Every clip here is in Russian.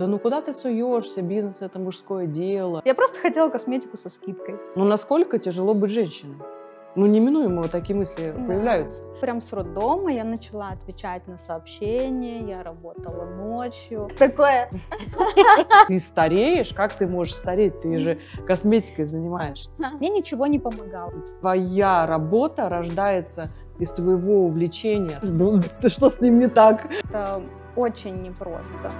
Да ну куда ты суешься, бизнес это мужское дело. Я просто хотела косметику со скидкой. Ну насколько тяжело быть женщиной? Ну, неминуемо такие мысли да. появляются. Прям с роддома я начала отвечать на сообщения, я работала ночью. Такое. Ты стареешь? Как ты можешь стареть? Ты же косметикой занимаешься. Мне ничего не помогало. Твоя работа рождается из твоего увлечения. Ну, что с ним не так? Это очень непросто.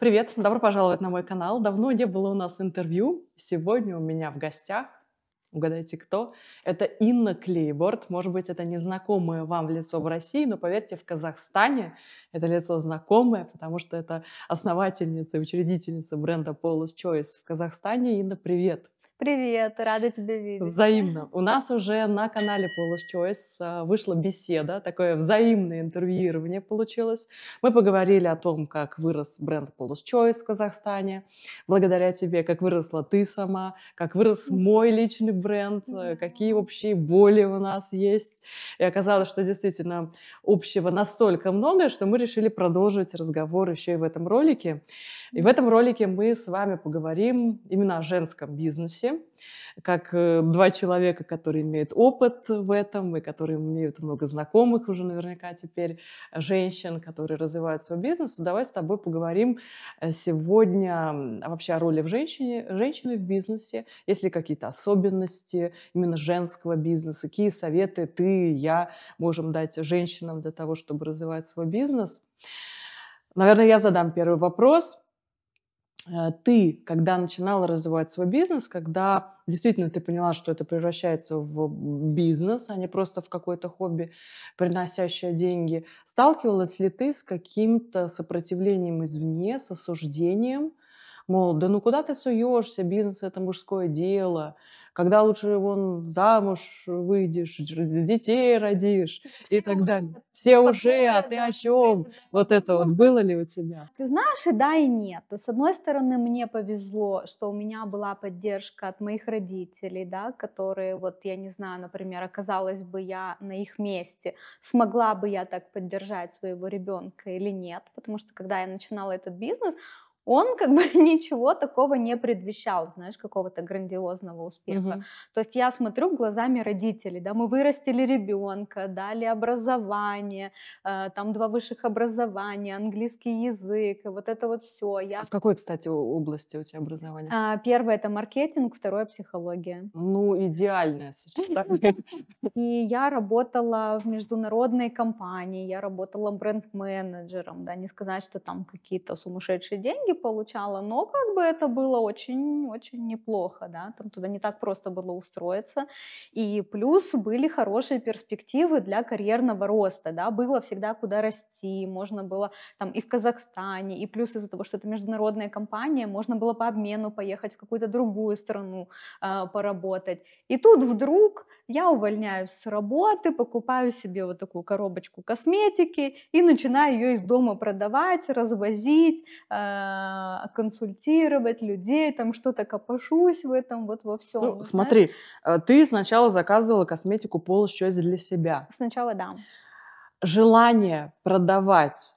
Привет, добро пожаловать на мой канал. Давно не было у нас интервью. Сегодня у меня в гостях, угадайте кто, это Инна Клейборд. Может быть, это незнакомое вам лицо в России, но поверьте, в Казахстане это лицо знакомое, потому что это основательница и учредительница бренда Polish Choice в Казахстане. Инна, привет! Привет, рада тебя видеть. Взаимно. У нас уже на канале Polish Choice а, вышла беседа, такое взаимное интервьюирование получилось. Мы поговорили о том, как вырос бренд Polish Choice в Казахстане, благодаря тебе, как выросла ты сама, как вырос мой личный бренд, э, какие общие боли у нас есть. И оказалось, что действительно общего настолько много, что мы решили продолжить разговор еще и в этом ролике. И в этом ролике мы с вами поговорим именно о женском бизнесе, проекте, как э, два человека, которые имеют опыт в этом и которые имеют много знакомых уже наверняка теперь, женщин, которые развивают свой бизнес. Ну, давай с тобой поговорим э, сегодня вообще о роли в женщине, женщины в бизнесе, есть ли какие-то особенности именно женского бизнеса, какие советы ты и я можем дать женщинам для того, чтобы развивать свой бизнес. Наверное, я задам первый вопрос. Э, ты, когда начинала развивать свой бизнес, когда действительно ты поняла, что это превращается в бизнес, а не просто в какое-то хобби, приносящее деньги, сталкивалась ли ты с каким-то сопротивлением извне, с осуждением, мол, да ну куда ты суешься, бизнес это мужское дело, когда лучше вон замуж выйдешь, детей родишь все и так уже, далее. Все уже, а ты о чем? Вот это вот было ли у тебя? Ты знаешь, и да, и нет. То, с одной стороны, мне повезло, что у меня была поддержка от моих родителей, да, которые, вот я не знаю, например, оказалась бы я на их месте, смогла бы я так поддержать своего ребенка или нет, потому что когда я начинала этот бизнес, он как бы ничего такого не предвещал, знаешь, какого-то грандиозного успеха. Угу. То есть я смотрю глазами родителей, да, мы вырастили ребенка, дали образование, э, там два высших образования, английский язык, вот это вот все. Я... А в какой, кстати, области у тебя образование? А, первое это маркетинг, второе психология. Ну, идеальное сочетание. И я работала в международной компании, я работала бренд-менеджером, да, не сказать, что там какие-то сумасшедшие деньги получала, но как бы это было очень-очень неплохо, да, там туда не так просто было устроиться, и плюс были хорошие перспективы для карьерного роста, да, было всегда куда расти, можно было там и в Казахстане, и плюс из-за того, что это международная компания, можно было по обмену поехать в какую-то другую страну э, поработать, и тут вдруг я увольняюсь с работы, покупаю себе вот такую коробочку косметики и начинаю ее из дома продавать, развозить, э, а, консультировать людей, там что-то копошусь в этом, вот во всем. Ну, смотри, э, ты сначала заказывала косметику полностью для себя. Сначала да. Желание продавать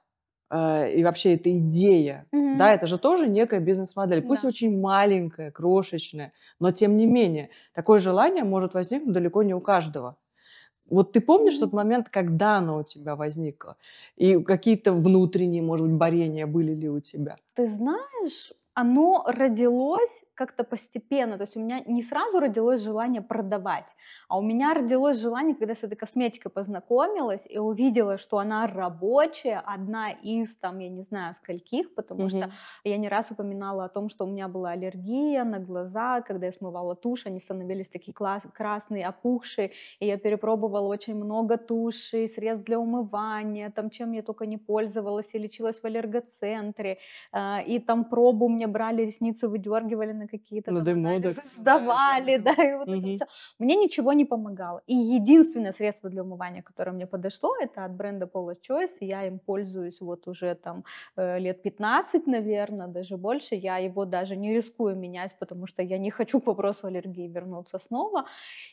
э, и вообще эта идея, mm да, это же тоже некая бизнес-модель, пусть да. очень маленькая, крошечная, но тем не менее такое желание может возникнуть далеко не у каждого. Вот ты помнишь mm-hmm. тот момент, когда оно у тебя возникло? И какие-то внутренние, может быть, борения были ли у тебя? Ты знаешь, оно родилось как-то постепенно, то есть у меня не сразу родилось желание продавать, а у меня родилось желание, когда с этой косметикой познакомилась и увидела, что она рабочая, одна из там, я не знаю, скольких, потому mm-hmm. что я не раз упоминала о том, что у меня была аллергия на глаза, когда я смывала тушь, они становились такие класс- красные, опухшие, и я перепробовала очень много туши, средств для умывания, там чем я только не пользовалась, и лечилась в аллергоцентре, э, и там пробу мне брали, ресницы выдергивали экзамены какие-то ну, дали, сдавали, да, и вот угу. это все. Мне ничего не помогало. И единственное средство для умывания, которое мне подошло, это от бренда Polo Choice, я им пользуюсь вот уже там э, лет 15, наверное, даже больше. Я его даже не рискую менять, потому что я не хочу по вопросу аллергии вернуться снова.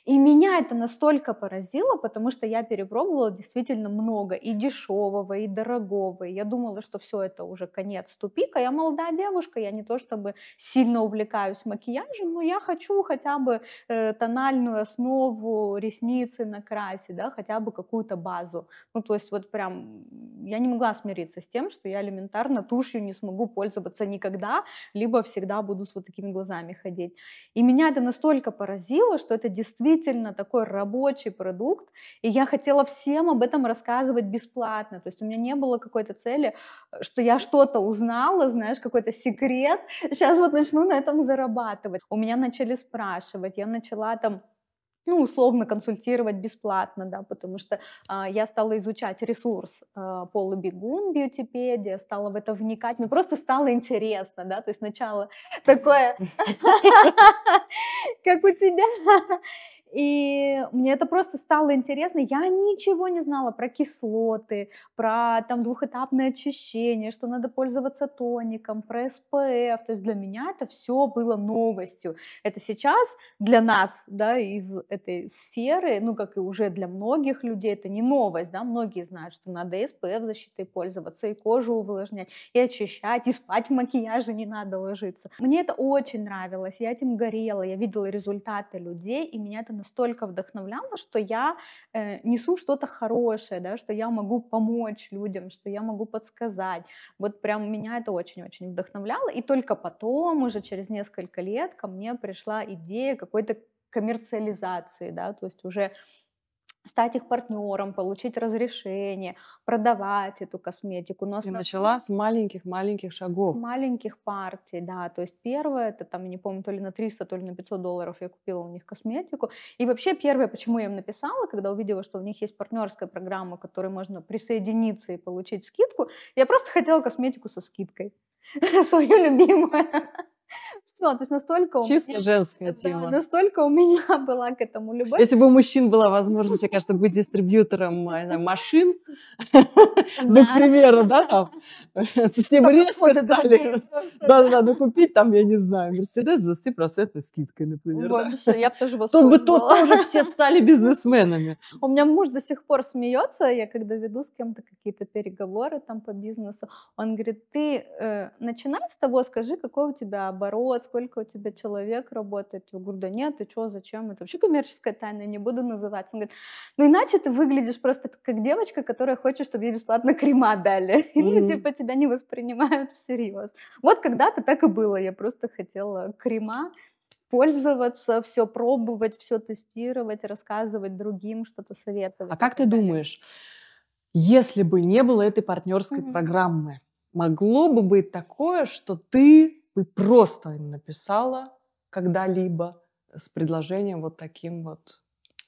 И меня это настолько поразило, потому что я перепробовала действительно много и дешевого, и дорогого. И я думала, что все это уже конец тупика. Я молодая девушка, я не то чтобы сильно увлекаюсь увлекаюсь макияжем, но я хочу хотя бы э, тональную основу, ресницы накрасить, да, хотя бы какую-то базу. Ну, то есть вот прям я не могла смириться с тем, что я элементарно тушью не смогу пользоваться никогда, либо всегда буду с вот такими глазами ходить. И меня это настолько поразило, что это действительно такой рабочий продукт, и я хотела всем об этом рассказывать бесплатно. То есть у меня не было какой-то цели, э, что я что-то узнала, знаешь, какой-то секрет. Сейчас вот начну на этом зарабатывать. У меня начали спрашивать, я начала там ну, условно консультировать бесплатно, да, потому что э, я стала изучать ресурс э, а, Полы Бегун, бьютипедия, стала в это вникать, мне просто стало интересно, да, то есть сначала такое, как у тебя, и мне это просто стало интересно. Я ничего не знала про кислоты, про там двухэтапное очищение, что надо пользоваться тоником, про СПФ. То есть для меня это все было новостью. Это сейчас для нас, да, из этой сферы, ну как и уже для многих людей, это не новость, да, многие знают, что надо СПФ защитой пользоваться, и кожу увлажнять, и очищать, и спать в макияже не надо ложиться. Мне это очень нравилось, я этим горела, я видела результаты людей, и меня это настолько вдохновляло, что я э, несу что-то хорошее, да, что я могу помочь людям, что я могу подсказать. Вот прям меня это очень-очень вдохновляло. И только потом, уже через несколько лет, ко мне пришла идея какой-то коммерциализации, да, то есть уже стать их партнером, получить разрешение, продавать эту косметику. Но основ... И начала с маленьких-маленьких шагов. Маленьких партий, да. То есть первое, это там, я не помню, то ли на 300, то ли на 500 долларов я купила у них косметику. И вообще первое, почему я им написала, когда увидела, что у них есть партнерская программа, к которой можно присоединиться и получить скидку, я просто хотела косметику со скидкой. Свою любимую все, ну, то есть настолько... Чисто меня, женская да, тема. Настолько у меня была к этому любовь. Если бы у мужчин была возможность, мне кажется, быть дистрибьютором э, машин, ну, к примеру, да, там, все бы резко стали, да-да-да, ну, купить там, я не знаю, Мерседес с 20% скидкой, например. Вообще, я бы тоже восторг бы тут тоже все стали бизнесменами. У меня муж до сих пор смеется, я когда веду с кем-то какие-то переговоры там по бизнесу, он говорит, ты э, начинай с того, скажи, какой у тебя оборот, сколько у тебя человек работает. Я говорю, да нет, ты что, зачем? Это вообще коммерческая тайна, не буду называть. Он говорит, ну иначе ты выглядишь просто как девочка, которая хочет, чтобы ей бесплатно крема дали. Mm-hmm. Ну, типа тебя не воспринимают всерьез. Вот когда-то так и было. Я просто хотела крема пользоваться, все пробовать, все тестировать, рассказывать другим, что-то советовать. А как ты думаешь, если бы не было этой партнерской mm-hmm. программы, могло бы быть такое, что ты и просто им написала когда-либо с предложением вот таким вот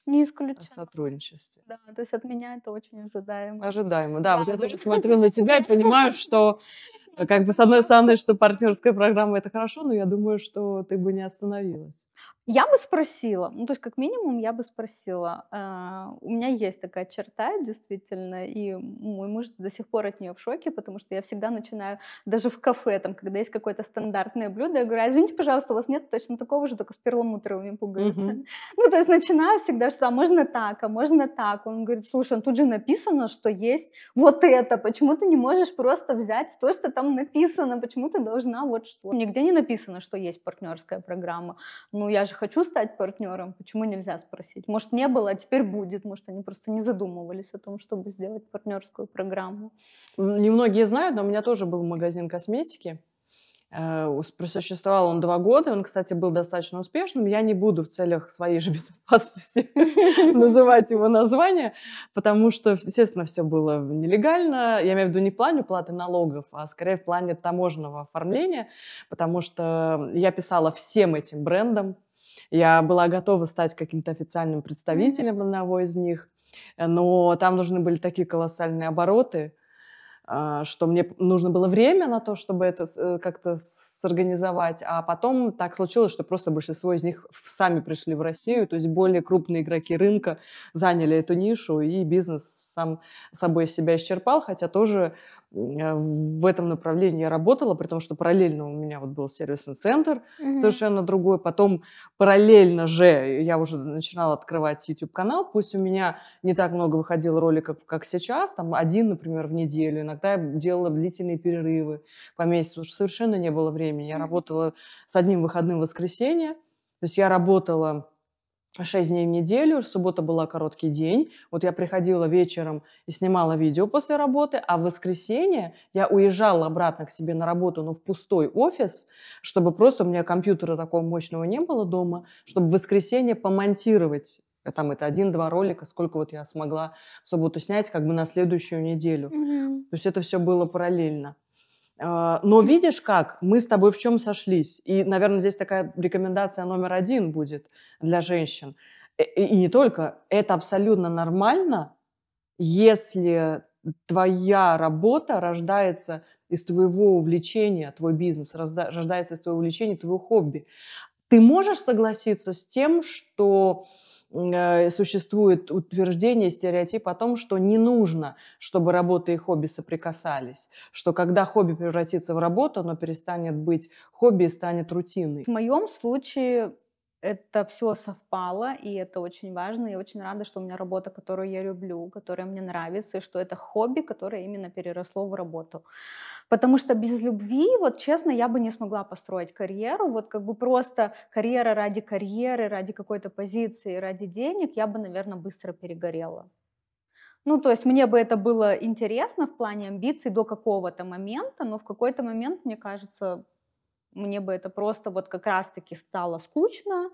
не исключено. сотрудничестве. Да, то есть от меня это очень ожидаемо. Ожидаемо, да. да вот да. я тоже смотрю на тебя и понимаю, что Э, как бы с одной стороны, что партнерская программа это хорошо, но я думаю, что ты бы не остановилась. Я бы спросила, ну то есть как минимум я бы спросила. А, у меня есть такая черта действительно, и мой муж до сих пор от нее в шоке, потому что я всегда начинаю даже в кафе, там, когда есть какое-то стандартное блюдо, я говорю, «А, извините, пожалуйста, у вас нет точно такого же, только с перламутровыми пуговицами. Ну то есть начинаю всегда, что «А можно так, а можно так. Он говорит, слушай, ну тут же написано, что есть вот это, почему ты не можешь просто взять то, что там там написано, почему ты должна вот что. Нигде не написано, что есть партнерская программа. Ну, я же хочу стать партнером, почему нельзя спросить? Может, не было, а теперь будет. Может, они просто не задумывались о том, чтобы сделать партнерскую программу. Немногие знают, но у меня тоже был магазин косметики. Э, просуществовал он два года, он, кстати, был достаточно успешным. Я не буду в целях своей же безопасности называть его название, потому что, естественно, все было нелегально. Я имею в виду не в плане платы налогов, а скорее в плане таможенного оформления, потому что я писала всем этим брендам. Я была готова стать каким-то официальным представителем одного из них, но там нужны были такие колоссальные обороты, а, что мне нужно было время на то, чтобы это э, как-то сорганизовать, а потом так случилось, что просто большинство из них сами пришли в Россию, то есть более крупные игроки рынка заняли эту нишу, и бизнес сам собой себя исчерпал, хотя тоже а, в этом направлении я работала, при том, что параллельно у меня вот был сервисный центр mm-hmm. совершенно другой. Потом параллельно же я уже начинала открывать YouTube-канал. Пусть у меня не так много выходило роликов, как сейчас, там один, например, в неделю. Иногда я делала длительные перерывы по месяцу, уж совершенно не было времени. Я mm-hmm. работала с одним выходным воскресенье. То есть я работала 6 дней в неделю, суббота была короткий день. Вот я приходила вечером и снимала видео после работы, а в воскресенье я уезжала обратно к себе на работу, но ну, в пустой офис, чтобы просто у меня компьютера такого мощного не было дома, чтобы в воскресенье помонтировать э, там это один-два ролика, сколько вот я смогла в субботу снять, как бы на следующую неделю. Mm-hmm. То есть это все было параллельно. А, но видишь как, мы с тобой в чем сошлись. И, наверное, здесь такая рекомендация номер один будет для женщин. Э, и не только. Это абсолютно нормально, если твоя работа рождается из твоего увлечения, твой бизнес рождается из твоего увлечения, твоего хобби. Ты можешь согласиться с тем, что Э, существует утверждение, стереотип о том, что не нужно, чтобы работа и хобби соприкасались, что когда хобби превратится в работу, оно перестанет быть хобби и станет рутиной. В моем случае это все совпало, и это очень важно. Я очень рада, что у меня работа, которую я люблю, которая мне нравится, и что это хобби, которое именно переросло в работу. Потому что без любви, вот честно, я бы не смогла построить карьеру. Вот как бы просто карьера ради карьеры, ради какой-то позиции, ради денег, я бы, наверное, быстро перегорела. Ну, то есть мне бы это было интересно в плане амбиций до какого-то момента, но в какой-то момент, мне кажется, мне бы это просто вот как раз-таки стало скучно,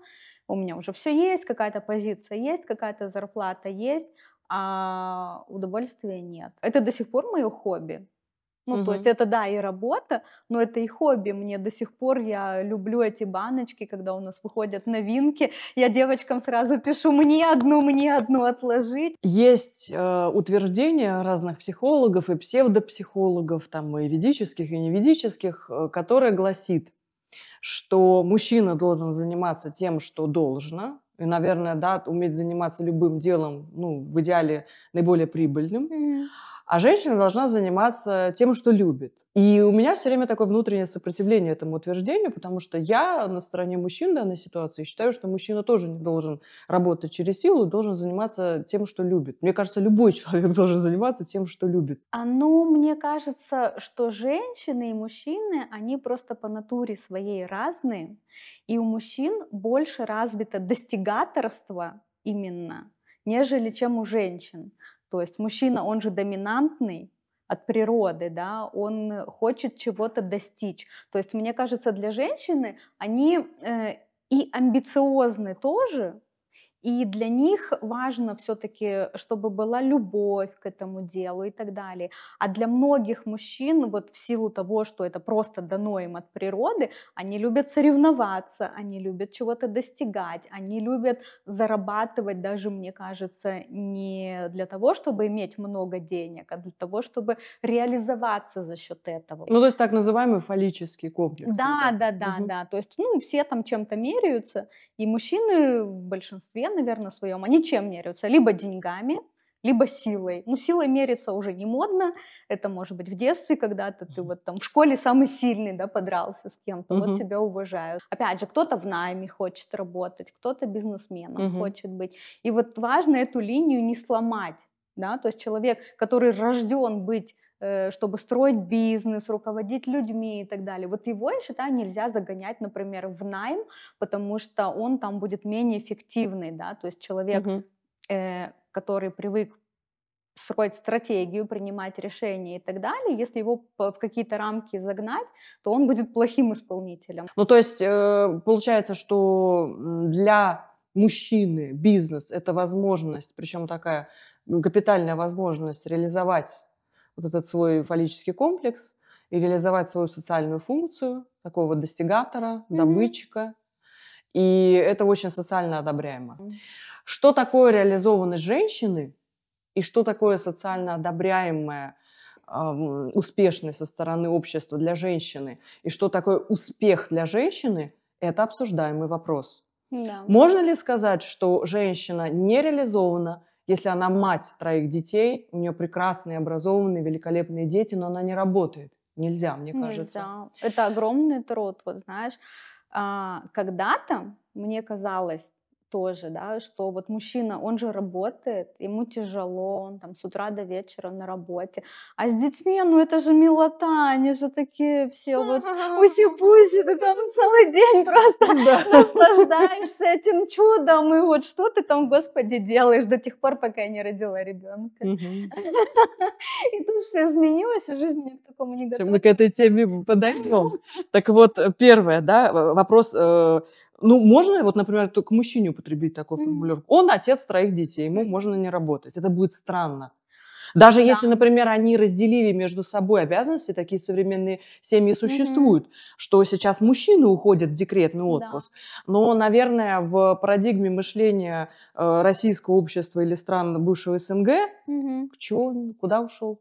у меня уже все есть, какая-то позиция есть, какая-то зарплата есть, а удовольствия нет. Это до сих пор мое хобби. Ну, угу. то есть это, да, и работа, но это и хобби. Мне до сих пор, я люблю эти баночки, когда у нас выходят новинки. Я девочкам сразу пишу, мне одну, мне одну отложить. Есть э, утверждения разных психологов и псевдопсихологов, там, и ведических, и неведических, э, которые гласит, что мужчина должен заниматься тем, что должно, и, наверное, да, уметь заниматься любым делом, ну, в идеале наиболее прибыльным. Mm-hmm а женщина должна заниматься тем, что любит. И у меня все время такое внутреннее сопротивление этому утверждению, потому что я на стороне мужчин в данной ситуации считаю, что мужчина тоже не должен работать через силу, должен заниматься тем, что любит. Мне кажется, любой человек должен заниматься тем, что любит. А ну, мне кажется, что женщины и мужчины, они просто по натуре своей разные, и у мужчин больше развито достигаторство именно, нежели чем у женщин. То есть мужчина, он же доминантный, от природы, да, он э, хочет чего-то достичь. То есть, мне кажется, для женщины они э, и амбициозны тоже, и для них важно все-таки, чтобы была любовь к этому делу и так далее. А для многих мужчин, вот в силу того, что это просто дано им от природы, они любят соревноваться, они любят чего-то достигать, они любят зарабатывать даже, мне кажется, не для того, чтобы иметь много денег, а для того, чтобы реализоваться за счет этого. Ну, то есть так называемый фаллический комплекс. Да, да, да, угу. да. То есть, ну, все там чем-то меряются, и мужчины в большинстве наверное, своем, они чем меряются? Либо деньгами, либо силой. Ну, силой мериться уже не модно. Это может быть в детстве, когда-то ты вот там в школе самый сильный, да, подрался с кем-то, угу. вот тебя уважают. Опять же, кто-то в найме хочет работать, кто-то бизнесменом угу. хочет быть. И вот важно эту линию не сломать, да, то есть человек, который рожден быть Э, чтобы строить бизнес, руководить людьми и так далее. Вот его, я считаю, нельзя загонять, например, в найм, потому что он там будет менее эффективный, да, то есть человек, угу. э, который привык строить стратегию, принимать решения и так далее. Если его в какие-то рамки загнать, то он будет плохим исполнителем. Ну, то есть э, получается, что для мужчины бизнес – это возможность, причем такая капитальная возможность реализовать вот этот свой фаллический комплекс и реализовать свою социальную функцию такого достигатора, mm-hmm. добытчика. И это очень социально одобряемо. Что такое реализованность женщины и что такое социально одобряемая э, эм, успешной со стороны общества для женщины и что такое успех для женщины, это обсуждаемый вопрос. Да. Можно ли сказать, что женщина не реализована, если она мать троих детей, у нее прекрасные, образованные, великолепные дети, но она не работает. Нельзя, мне кажется. Это огромный труд, вот знаешь. А, когда-то мне казалось, тоже, да, что вот мужчина, он же работает, ему тяжело, он там с утра до вечера на работе, а с детьми, ну это же милота, они же такие все вот уси-пуси, ты там целый день просто наслаждаешься этим чудом, и вот что ты там, господи, делаешь до тех пор, пока я не родила ребенка. И тут все изменилось, и жизнь меня к такому не готова. Мы к этой теме подойдем. Так вот, э, первое, да, вопрос э, ну, можно, вот, например, к мужчине употребить такую формулировку? Он отец троих детей, ему можно не работать. Это будет странно. Даже да. если, например, они разделили между собой обязанности, такие современные семьи существуют, mm-hmm. что сейчас мужчины уходят в декретный отпуск. Да. Но, наверное, в парадигме мышления э, российского общества или стран бывшего СНГ, mm-hmm. к чего, куда ушел?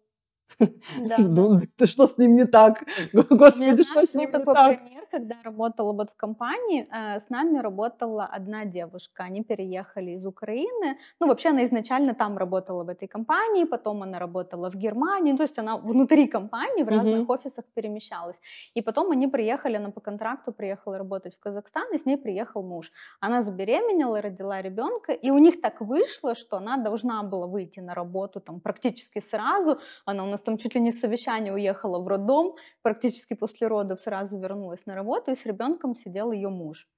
Да, Ты что с ним не так? Господи, знаешь, что с ним не был не такой пример, когда работала вот в компании, э, с нами работала одна девушка. Они переехали из Украины. Ну, вообще она изначально там работала в этой компании, потом она работала в Германии. Ну, то есть она внутри компании в разных угу. офисах перемещалась. И потом они приехали, она по контракту приехала работать в Казахстан, и с ней приехал муж. Она забеременела, родила ребенка, и у них так вышло, что она должна была выйти на работу там практически сразу. Она у нас нас там чуть ли не в совещание уехала в роддом, практически после родов сразу вернулась на работу, и с ребенком сидел ее муж.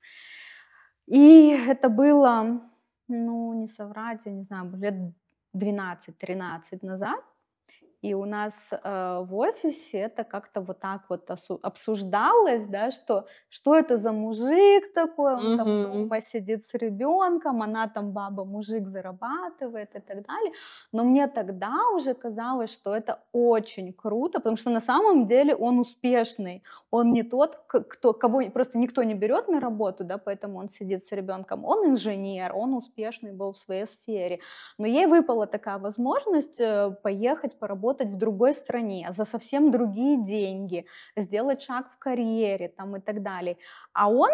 И это было, ну, не соврать, я не знаю, лет 12-13 назад. И у нас э, в офисе это как-то вот так вот обсуждалось, да, что что это за мужик такой, он там дома сидит с ребенком, она там баба, мужик зарабатывает и так далее. Но мне тогда уже казалось, что это очень круто, потому что на самом деле он успешный, он не тот, кто кого просто никто не берет на работу, да, поэтому он сидит с ребенком, он инженер, он успешный был в своей сфере, но ей выпала такая возможность э, поехать поработать работать в другой стране за совсем другие деньги, сделать шаг в карьере там, и так далее. А он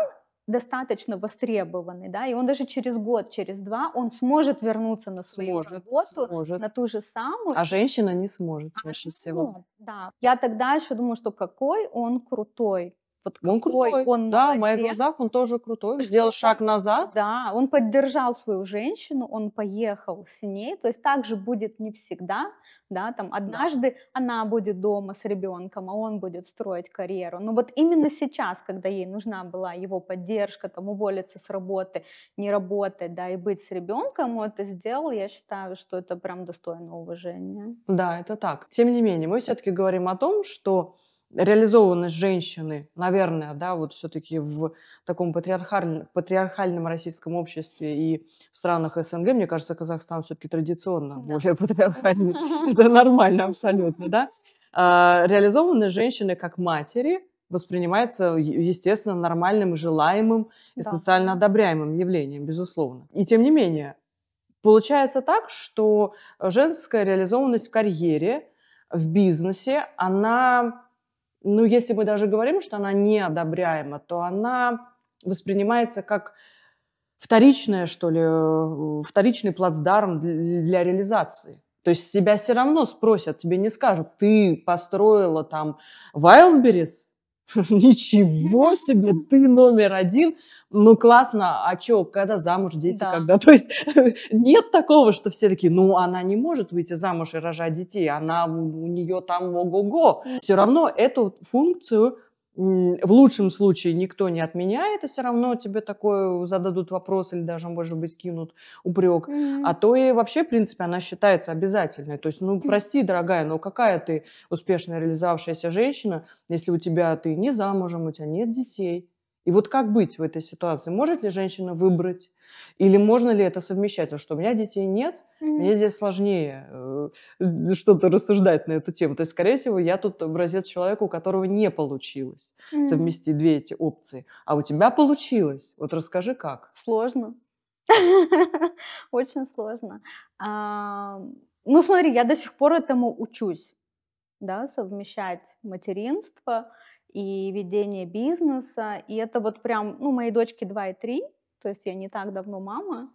достаточно востребованный, да, и он даже через год, через два, он сможет вернуться на свою сможет, работу, сможет. на ту же самую. А женщина не сможет чаще а всего. Нет, да. Я тогда еще думаю, что какой он крутой, вот ну, он крутой. он Да, в моих глазах он тоже крутой. Сделал шаг назад. Да, он поддержал свою женщину, он поехал с ней. То есть так же будет не всегда. Да, там однажды да. она будет дома с ребенком, а он будет строить карьеру. Но вот именно сейчас, когда ей нужна была его поддержка, там уволиться с работы, не работать, да, и быть с ребенком, он это сделал. Я считаю, что это прям достойно уважения. Да, это так. Тем не менее, мы все-таки говорим о том, что реализованность женщины, наверное, да, вот все-таки в таком патриархаль... патриархальном российском обществе и в странах СНГ, мне кажется, Казахстан все-таки традиционно да. более патриархальный. Это нормально абсолютно, да? А, реализованность женщины как матери воспринимается, естественно, нормальным, желаемым и социально одобряемым явлением, безусловно. И тем не менее, получается так, что женская реализованность в карьере, в бизнесе, она ну, если мы даже говорим, что она неодобряема, то она воспринимается как вторичное, что ли, э, вторичный плацдарм для реализации. То есть себя все равно спросят, тебе не скажут, ты построила там Wildberries? Ничего себе, ты номер один – ну классно, а чё, когда замуж, дети, да. когда? То есть нет такого, что все такие, ну она не может выйти замуж и рожать детей, она, у нее там ого-го. Все равно эту функцию в лучшем случае никто не отменяет, и все равно тебе такой зададут вопрос или даже, может быть, кинут упрек. Mm-hmm. А то и вообще, в принципе, она считается обязательной. То есть, ну, хм. прости, дорогая, но какая ты успешно реализовавшаяся женщина, если у тебя ты не замужем, у тебя нет детей, и вот как быть в этой ситуации? Может ли женщина выбрать? Или можно ли это совмещать? Потому что у меня детей нет, mm-hmm. мне здесь сложнее э, что-то рассуждать на эту тему. То есть, скорее всего, я тут образец человека, у которого не получилось mm-hmm. совместить две эти опции. А у тебя получилось. Вот расскажи, как. Сложно. Очень сложно. А, ну, смотри, я до сих пор этому учусь, да, совмещать материнство – и ведение бизнеса. И это вот прям, ну, моей дочке 2 и 3, то есть я не так давно мама.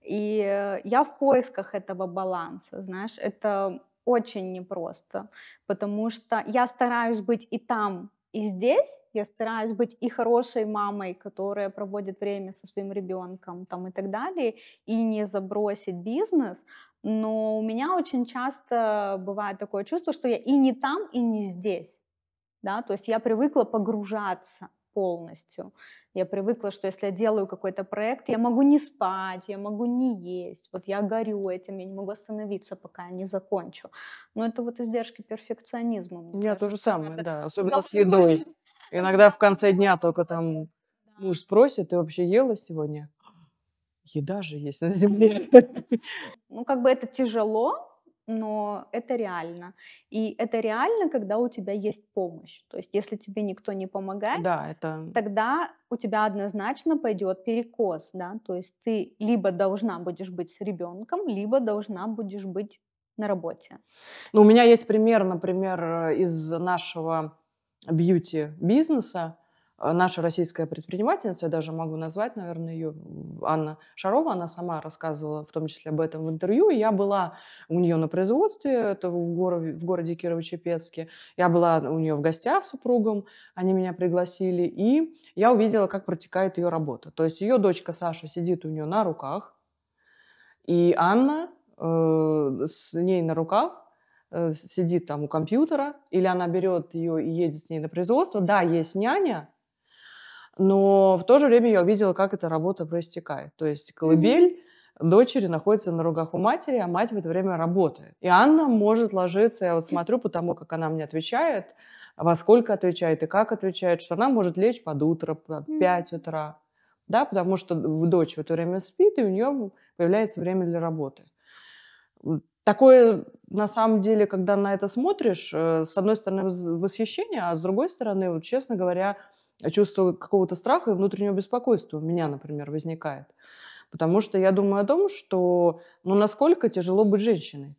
И э, я в поисках этого баланса, знаешь, это очень непросто, потому что я стараюсь быть и там, и здесь я стараюсь быть и хорошей мамой, которая проводит время со своим ребенком там, и так далее, и не забросить бизнес, но у меня очень часто бывает такое чувство, что я и не там, и не здесь да, то есть я привыкла погружаться полностью. Я привыкла, что если я делаю какой-то проект, я могу не спать, я могу не есть. Вот я горю этим, я не могу остановиться, пока я не закончу. Но это вот издержки перфекционизма. У меня то же самое, это... да, особенно с едой. Иногда в конце дня только там муж спросит, ты вообще ела сегодня? Еда же есть на земле. Ну, как бы это тяжело, но это реально. И это реально, когда у тебя есть помощь. То есть, если тебе никто не помогает, да, это... тогда у тебя однозначно пойдет перекос, да. То есть ты либо должна будешь быть с ребенком, либо должна будешь быть на работе. Ну, у меня есть пример, например, э, из нашего бьюти-бизнеса. А наша российская предпринимательница, я даже могу назвать, наверное, ее Анна Шарова, она сама рассказывала в том числе об этом в интервью. Я была у нее на производстве, это в, горо, в городе Кирово-Чепецке. Я была у нее в гостях с супругом, они меня пригласили, и я увидела, как протекает ее работа. То есть ее дочка Саша сидит у нее на руках, и Анна э, с ней на руках э, сидит там у компьютера, или она берет ее и едет с ней на производство. Да, есть няня, но в то же время я увидела, как эта работа проистекает. То есть колыбель дочери находится на руках у матери, а мать в это время работает. И Анна может ложиться, я вот смотрю по тому, как она мне отвечает, во сколько отвечает и как отвечает, что она может лечь под утро, под 5 утра, да, потому что дочь в это время спит, и у нее появляется время для работы. Такое, на самом деле, когда на это смотришь, э, с одной стороны, восхищение, а с другой стороны, вот, честно говоря, чувство какого-то страха и внутреннего беспокойства у меня, например, возникает. Потому что я думаю о том, что ну, насколько тяжело быть женщиной.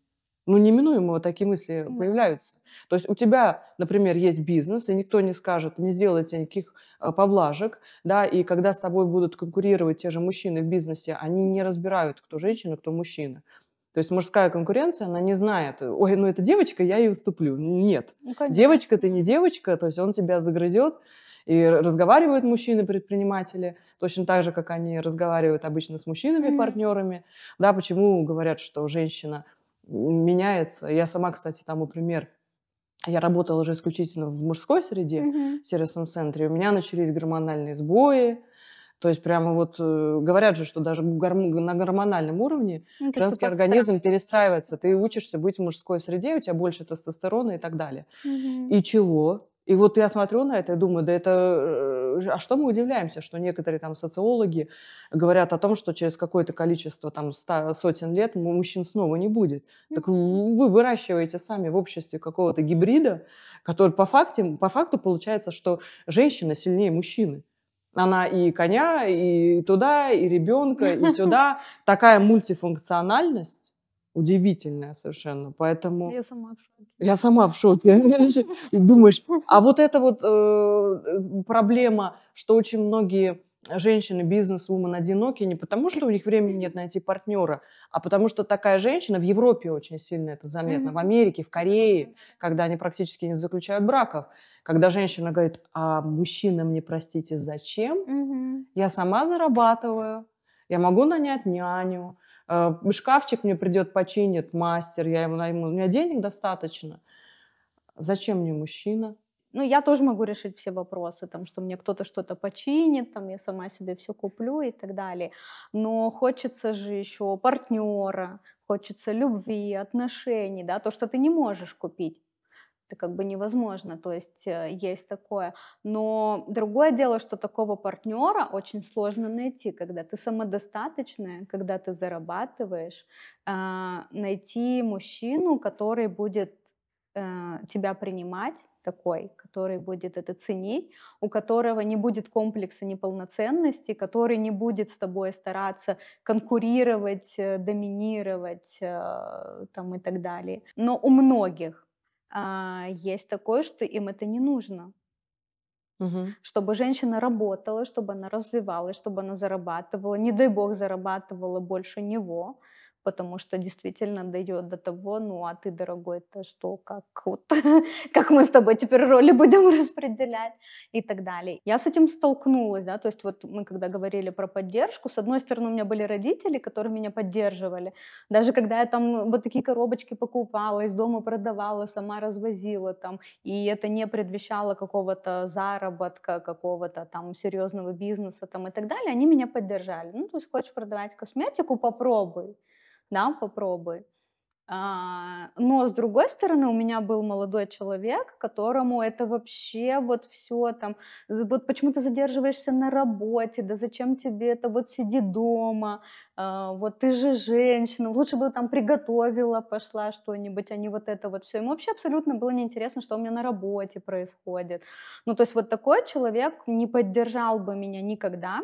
Ну, неминуемо такие мысли да. появляются. То есть у тебя, например, есть бизнес, и никто не скажет, не сделает тебе никаких э, поблажек, да, и когда с тобой будут конкурировать те же мужчины в бизнесе, они не разбирают, кто женщина, кто мужчина. То есть мужская конкуренция, она не знает, ой, ну это девочка, я ей уступлю. Нет. Ну, девочка ты не девочка, то есть он тебя загрызет, и разговаривают мужчины-предприниматели точно так же, как они разговаривают обычно с мужчинами-партнерами. Mm-hmm. Да, почему говорят, что женщина меняется. Я сама, кстати, тому пример. Я работала уже исключительно в мужской среде, mm-hmm. в сервисном центре. У меня начались гормональные сбои, то есть прямо вот э, говорят же, что даже на гормональном уровне ну, женский организм так. перестраивается. Ты учишься быть в мужской среде, у тебя больше тестостерона и так далее. Угу. И чего? И вот я смотрю на это и думаю, да это... Э, а что мы удивляемся, что некоторые там социологи говорят о том, что через какое-то количество там ста, сотен лет мужчин снова не будет. Так вы выращиваете сами в обществе какого-то гибрида, который по, факте, по факту получается, что женщина сильнее мужчины. Она и коня, и туда, и ребенка, и сюда. Такая мультифункциональность, удивительное совершенно. Поэтому... Я сама в шоке. Я сама в шоке. И думаешь, а вот эта вот э, проблема, что очень многие женщины бизнес-вумен одинокие не потому, что у них времени нет найти партнера, а потому что такая женщина в Европе очень сильно это заметно, в Америке, в Корее, когда они практически не заключают браков, когда женщина говорит, а мужчина мне, простите, зачем? Я сама зарабатываю, я могу нанять няню, а, шкафчик мне придет, починит мастер, я ему найму. У меня денег достаточно. Зачем мне мужчина? Ну, я тоже могу решить все вопросы, там, что мне кто-то что-то починит, там, я сама себе все куплю и так далее. Но хочется же еще партнера, хочется любви, отношений, да, то, что ты не можешь купить это как бы невозможно, то есть э, есть такое. Но другое дело, что такого партнера очень сложно найти, когда ты самодостаточная, когда ты зарабатываешь, а, найти мужчину, который будет э, тебя принимать такой, который будет это ценить, у которого не будет комплекса неполноценности, который не будет с тобой стараться конкурировать, э, доминировать там, и так далее. Но у многих а, есть такое, что им это не нужно. Угу. Чтобы женщина работала, чтобы она развивалась, чтобы она зарабатывала, не дай бог зарабатывала больше него, потому что действительно дает до того, ну а ты, дорогой, это что, как, вот, как мы с тобой теперь роли будем распределять и так далее. Я с этим столкнулась, да, то есть вот мы когда говорили про поддержку, с одной стороны у меня были родители, которые меня поддерживали, даже когда я там вот такие коробочки покупала, из дома продавала, сама развозила там, и это не предвещало какого-то заработка, какого-то там серьезного бизнеса там и так далее, они меня поддержали. Ну, то есть хочешь продавать косметику, попробуй да, попробуй. А, но, с другой стороны, у меня был молодой человек, которому это вообще вот все там, вот почему ты задерживаешься на работе, да зачем тебе это, вот сиди дома, а, вот ты же женщина, лучше бы там приготовила, пошла что-нибудь, а не вот это вот все. Ему вообще абсолютно было неинтересно, что у меня на работе происходит. Ну, то есть вот такой человек не поддержал бы меня никогда,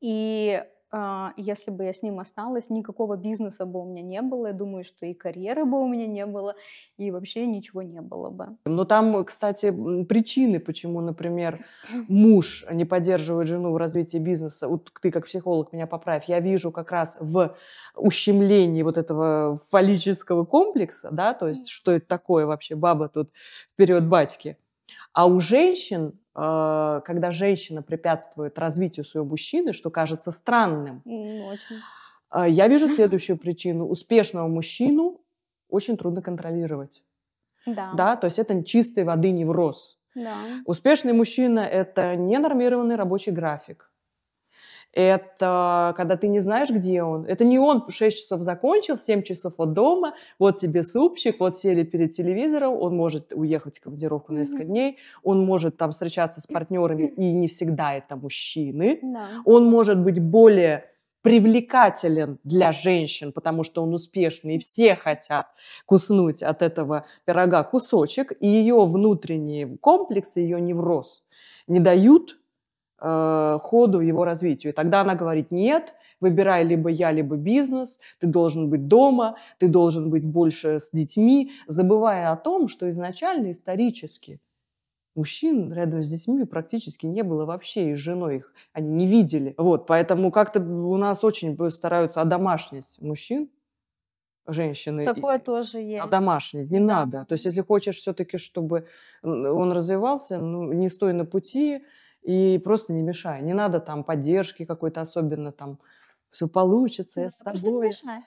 и а, если бы я с ним осталась, никакого бизнеса бы у меня не было. Я думаю, что и карьеры бы у меня не было, и вообще ничего не было бы. Но там, кстати, причины, почему, например, муж не поддерживает жену в развитии бизнеса. Вот ты как психолог меня поправь. Я вижу как раз в ущемлении вот этого фаллического комплекса, да, то есть что это такое вообще, баба тут вперед батьки. А у женщин Э, когда женщина препятствует развитию своего мужчины, что кажется странным. Очень. Э, я вижу следующую причину. Успешного мужчину очень трудно контролировать. Да. да, то есть это чистой воды невроз. Да. Успешный мужчина – это ненормированный рабочий график это когда ты не знаешь, где он. Это не он 6 часов закончил, 7 часов от дома, вот тебе супчик, вот сели перед телевизором, он может уехать в командировку на несколько дней, он может там встречаться с партнерами, и не всегда это мужчины. No. Он может быть более привлекателен для женщин, потому что он успешный, и все хотят куснуть от этого пирога кусочек, и ее внутренние комплексы, ее невроз не дают Э, ходу, его развитию. И тогда она говорит, нет, выбирай либо я, либо бизнес, ты должен быть дома, ты должен быть больше с детьми, забывая о том, что изначально исторически мужчин рядом с детьми практически не было вообще, и с женой их они не видели. Вот, поэтому как-то у нас очень стараются одомашнить мужчин, женщины. Такое и, тоже есть. А домашний, не да. надо. То есть, если хочешь все-таки, чтобы он развивался, ну, не стой на пути, и просто не мешай. Не надо там поддержки какой-то особенно там все получится, я с тобой. Просто не мешай.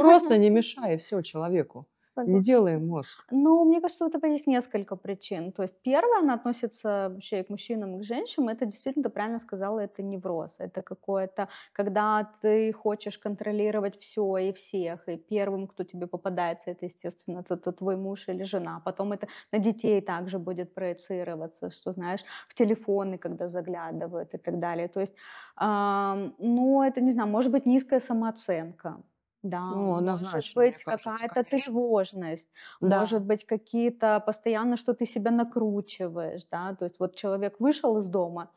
Просто не мешай, все, человеку как не бы... делаем мозг. Ну, мне кажется, у этого есть несколько причин. То есть первое, она относится вообще и к мужчинам, и к женщинам. Это действительно, ты правильно сказала, это невроз. Это какое-то, когда ты хочешь контролировать все и всех, и первым, кто тебе попадается, это, естественно, это, это твой муж или жена. Потом это на детей также будет проецироваться, что, знаешь, в телефоны, когда заглядывают и так далее. То есть, э, но ну, это, не знаю, может быть, низкая самооценка да, ну, ну однозначно, может быть какая-то тревожность, да. может быть какие-то постоянно, что ты себя накручиваешь, да, то есть вот человек вышел из дома,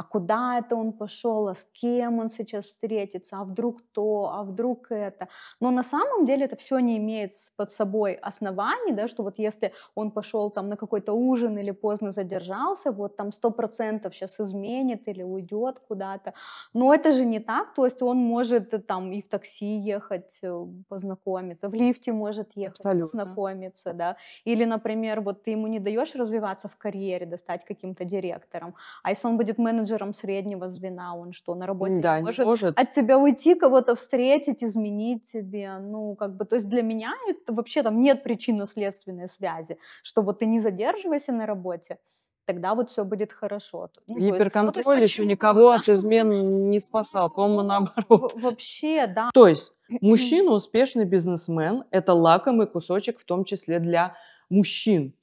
а куда это он пошел, а с кем он сейчас встретится, а вдруг то, а вдруг это. Но на самом деле это все не имеет под собой оснований, да, что вот если он пошел там на какой-то ужин или поздно задержался, вот там сто процентов сейчас изменит или уйдет куда-то. Но это же не так, то есть он может э, там и в такси ехать э, познакомиться, в лифте может ехать Абсолютно. познакомиться, да. Или, например, вот ты ему не даешь развиваться в карьере, достать каким-то директором, а если он будет менеджером менеджером среднего звена, он что, на работе да, не может, может от тебя уйти, кого-то встретить, изменить тебе, ну, как бы, то есть для меня это вообще там нет причинно-следственной связи, что вот ты не задерживайся на работе, тогда вот все будет хорошо. Ну, Гиперконтроль есть, ну, есть, еще никого от измен не спасал, по-моему, наоборот. вообще, да. То есть мужчина успешный бизнесмен – это лакомый кусочек, в том числе для мужчин.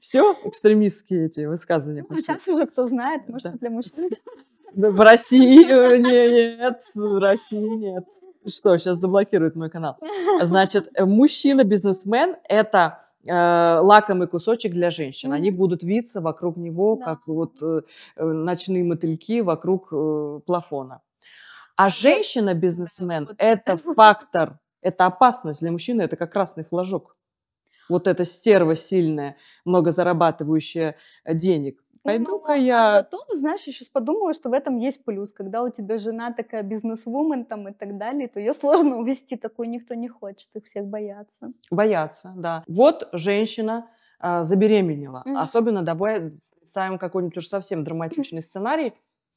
Все экстремистские эти высказывания. Ну, сейчас уже кто знает, может, да. для мужчин. В России э, нет, в России нет. Что, сейчас заблокируют мой канал. Значит, э, мужчина-бизнесмен – это э, лакомый кусочек для женщин. Mm-hmm. Они будут виться вокруг него, да. как вот э, ночные мотыльки вокруг э, плафона. А женщина-бизнесмен – это фактор, это опасность для мужчины, это как красный флажок вот эта стерва сильная, много зарабатывающая э, денег. Пойду-ка ну, а я... А зато, знаешь, я сейчас подумала, что в этом есть плюс. Когда у тебя жена такая бизнесвумен там и так далее, то ее сложно увести, такой никто не хочет, их всех боятся. Боятся, да. Вот женщина а, забеременела. Mm-hmm. Особенно давай представим какой-нибудь уж совсем драматичный mm-hmm. сценарий.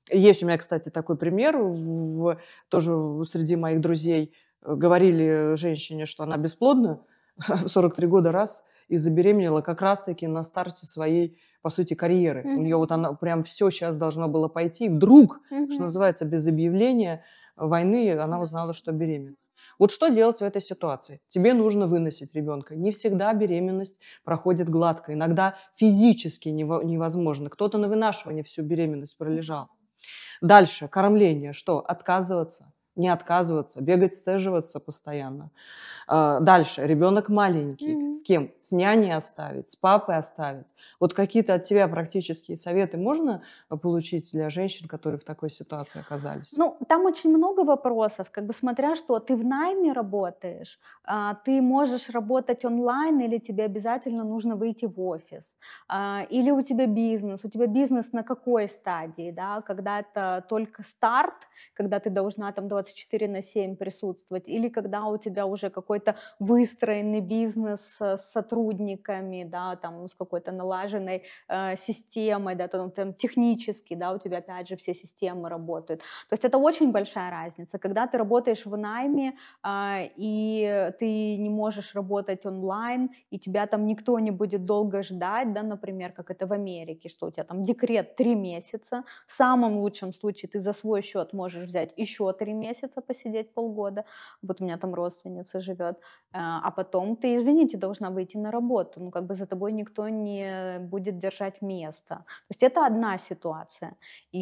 Есть у меня, кстати, такой пример, в, в, тоже среди моих друзей э, говорили женщине, что она бесплодна, 43 года раз и забеременела как раз-таки на старте своей, по сути, карьеры. Mm-hmm. У нее вот она прям все сейчас должно было пойти. И вдруг, mm-hmm. что называется, без объявления войны она узнала, что беременна. Вот что делать в этой ситуации? Тебе нужно выносить ребенка. Не всегда беременность проходит гладко. Иногда физически невозможно. Кто-то на вынашивание всю беременность пролежал. Дальше, кормление. Что? Отказываться не отказываться, бегать, сцеживаться постоянно. А, дальше, ребенок маленький, mm-hmm. с кем? С няней оставить, с папой оставить. Вот какие-то от тебя практические советы можно а, получить для женщин, которые в такой ситуации оказались? Ну, там очень много вопросов, как бы смотря что, ты в найме работаешь, а, ты можешь работать онлайн или тебе обязательно нужно выйти в офис, или у тебя бизнес, у тебя бизнес на какой стадии, да, когда это только старт, когда ты должна там 20 24 на 7 присутствовать, или когда у тебя уже какой-то выстроенный бизнес э, с сотрудниками, да, там с какой-то налаженной э, системой, да, там, там технически, да, у тебя опять же все системы работают. То есть это очень большая разница, когда ты работаешь в найме э, и ты не можешь работать онлайн, и тебя там никто не будет долго ждать, да, например, как это в Америке, что у тебя там декрет 3 месяца, в самом лучшем случае ты за свой счет можешь взять еще 3 месяца, месяца посидеть полгода, вот у меня там родственница живет, а, а потом ты, извините, должна выйти на работу, ну как бы за тобой никто не будет держать место. То есть это одна ситуация. И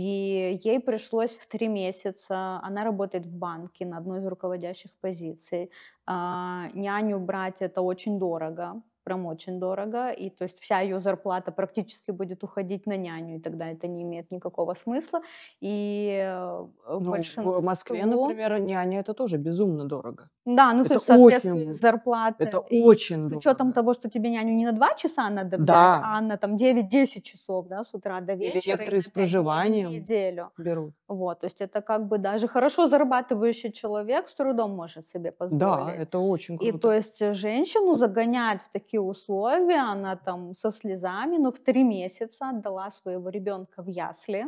ей пришлось в три месяца, она работает в банке на одной из руководящих позиций, а, няню брать это очень дорого, прям очень дорого, и то есть вся ее зарплата практически будет уходить на няню, и тогда это не имеет никакого смысла. И э, ну, большинство... в Москве, например, няня это тоже безумно дорого. Да, ну это то есть, соответственно, зарплаты. Это и очень С учетом дорого. того, что тебе няню не на 2 часа надо взять, да. а на там 9-10 часов, да, с утра до вечера. Или некоторые с проживанием неделю. берут. Вот, то есть это как бы даже хорошо зарабатывающий человек с трудом может себе позволить. Да, это очень круто. И то есть женщину загоняют в такие условия, она там со слезами, но ну, в три месяца отдала своего ребенка в ясли.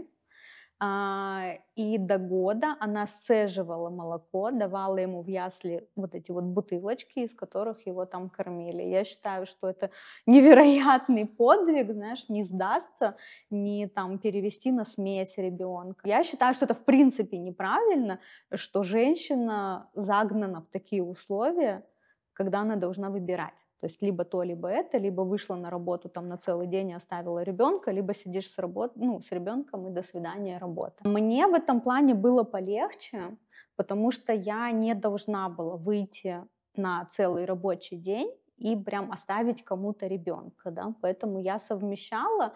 А, и до года она сцеживала молоко, давала ему в ясли вот эти вот бутылочки, из которых его там кормили. Я считаю, что это невероятный подвиг, знаешь, не сдастся, не там перевести на смесь ребенка. Я считаю, что это в принципе неправильно, что женщина загнана в такие условия, когда она должна выбирать. То есть либо то, либо это, либо вышла на работу там на целый день и оставила ребенка, либо сидишь с, работ... ну, с ребенком и до свидания работа. Мне в этом плане было полегче, потому что я не должна была выйти на целый рабочий день и прям оставить кому-то ребенка, да, поэтому я совмещала,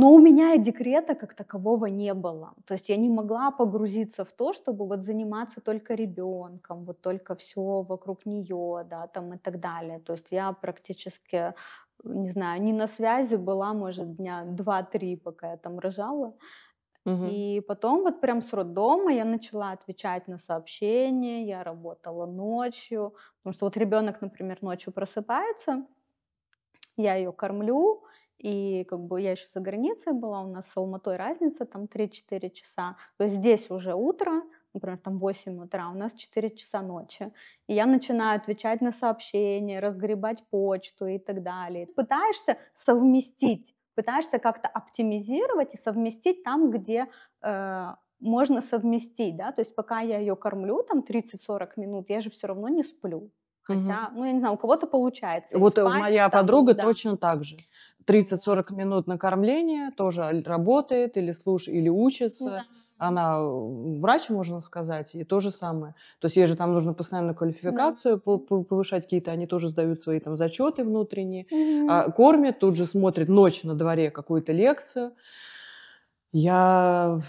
но у меня и декрета как такового не было. То есть я не могла погрузиться в то, чтобы вот заниматься только ребенком, вот только все вокруг нее, да, там и так далее. То есть я практически не знаю, не на связи была, может, дня два-три, пока я там рожала. И потом вот прям с роддома я начала отвечать на сообщения, я работала ночью, потому что вот ребенок, например, ночью просыпается, я ее кормлю, и как бы я еще за границей была, у нас с Алматой разница, там 3-4 часа. То есть здесь уже утро, например, там 8 утра, а у нас 4 часа ночи. И я начинаю отвечать на сообщения, разгребать почту и так далее. Пытаешься совместить, пытаешься как-то оптимизировать и совместить там, где э, можно совместить, да, то есть пока я ее кормлю, там 30-40 минут, я же все равно не сплю. Хотя, угу. ну, я не знаю, у кого-то получается. Вот э, спать, моя там, подруга да. точно так же. 30-40 минут на кормление тоже работает или слушает, или ну учится. Да. Она э, врач, можно сказать, и то же самое. То есть ей же там нужно постоянно квалификацию да. повышать какие-то, они тоже сдают свои там зачеты внутренние, угу. кормят, тут же смотрит ночь на дворе какую-то лекцию. Я,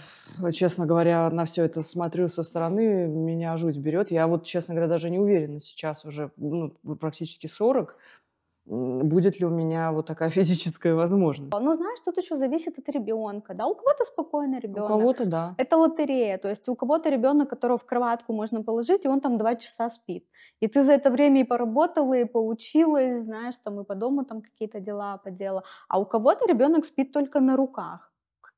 э, честно говоря, на все это смотрю со стороны, меня жуть берет. Я вот, честно говоря, даже не уверена сейчас уже, ну, практически 40, будет ли у меня вот такая физическая возможность. Ну, знаешь, тут еще зависит от ребенка, да, у кого-то спокойный ребенок. У кого-то, да. Это лотерея, то есть у кого-то ребенок, которого в кроватку можно положить, и он там два часа спит. И ты за это время и поработала, и поучилась, знаешь, там и по дому там какие-то дела подела. А у кого-то ребенок спит только на руках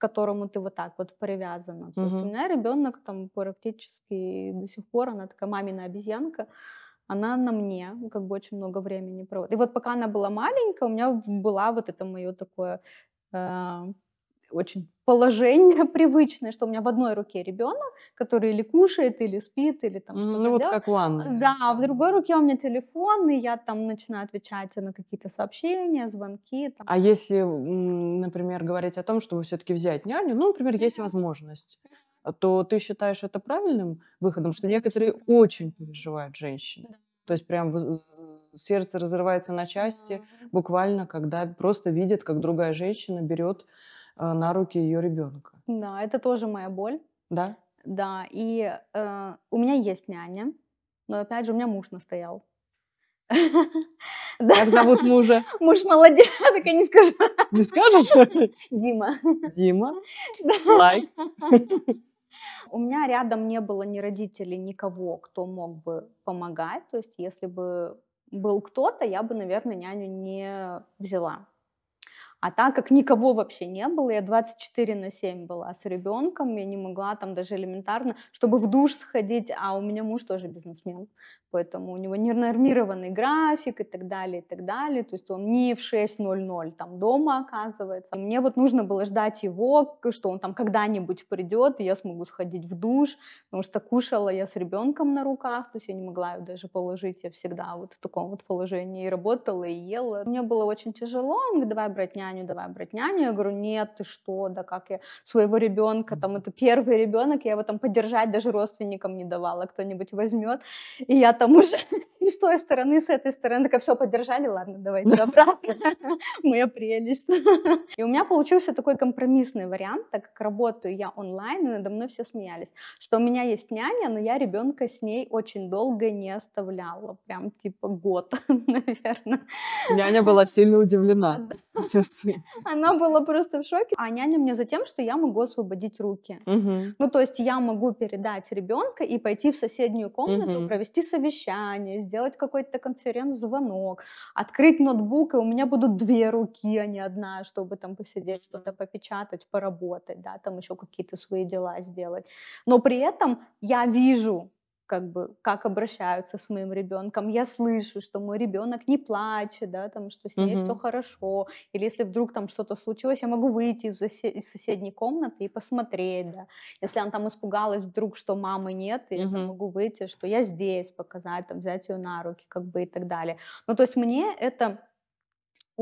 которому ты вот так вот привязана. Угу. То есть у меня ребенок там практически до сих пор, она такая мамина обезьянка, она на мне как бы очень много времени проводит. И вот пока она была маленькая, у меня была вот это мое такое э, очень положение привычное, что у меня в одной руке ребенок, который или кушает, или спит, или там ну, что-то Ну вот делает. как ванна. Да, а в другой руке у меня телефон, и я там начинаю отвечать на какие-то сообщения, звонки. Там. А если, например, говорить о том, чтобы все-таки взять няню, ну, например, есть возможность, то ты считаешь это правильным выходом, что некоторые очень переживают женщины? Да. То есть прям сердце разрывается на части буквально, когда просто видят, как другая женщина берет Э, на руки ее ребенка. Да, это тоже моя боль. Да? Да, и э, у меня есть няня, но опять же у меня муж настоял. Как зовут мужа? Муж молодец, так я не скажу. Не скажешь? Дима. Дима. Лайк. У меня рядом не было ни родителей, никого, кто мог бы помогать. То есть, если бы был кто-то, я бы, наверное, няню не взяла. А так как никого вообще не было, я 24 на 7 была с ребенком, я не могла там даже элементарно, чтобы в душ сходить, а у меня муж тоже бизнесмен, поэтому у него ненормированный график и так далее, и так далее, то есть он не в 6.00 там дома оказывается. И мне вот нужно было ждать его, что он там когда-нибудь придет, и я смогу сходить в душ, потому что кушала я с ребенком на руках, то есть я не могла его даже положить, я всегда вот в таком вот положении и работала, и ела. Мне было очень тяжело, он говорит, давай, братня, няню, давай брать няню. Я говорю, нет, ты что, да как я своего ребенка, там это первый ребенок, я его там поддержать даже родственникам не давала, кто-нибудь возьмет. И я там уже и с той стороны, с этой стороны, такая, все, поддержали, ладно, давай обратно. Моя прелесть. И у меня получился такой компромиссный вариант, так как работаю я онлайн, и надо мной все смеялись, что у меня есть няня, но я ребенка с ней очень долго не оставляла, прям типа год, наверное. Няня была сильно удивлена. Отец эмоции. Она была просто в шоке. А няня мне за тем, что я могу освободить руки. Угу. Ну, то есть я могу передать ребенка и пойти в соседнюю комнату, угу. провести совещание, сделать какой-то конференц-звонок, открыть ноутбук, и у меня будут две руки, а не одна, чтобы там посидеть, что-то попечатать, поработать, да, там еще какие-то свои дела сделать. Но при этом я вижу, как бы, как обращаются с моим ребенком. Я слышу, что мой ребенок не плачет, да, там, что с ней mm-hmm. все хорошо. Или если вдруг там что-то случилось, я могу выйти из, из соседней комнаты и посмотреть, да. Если она там испугалась вдруг, что мамы нет, mm-hmm. я там, могу выйти, что я здесь, показать, там, взять ее на руки, как бы и так далее. Ну, то есть мне это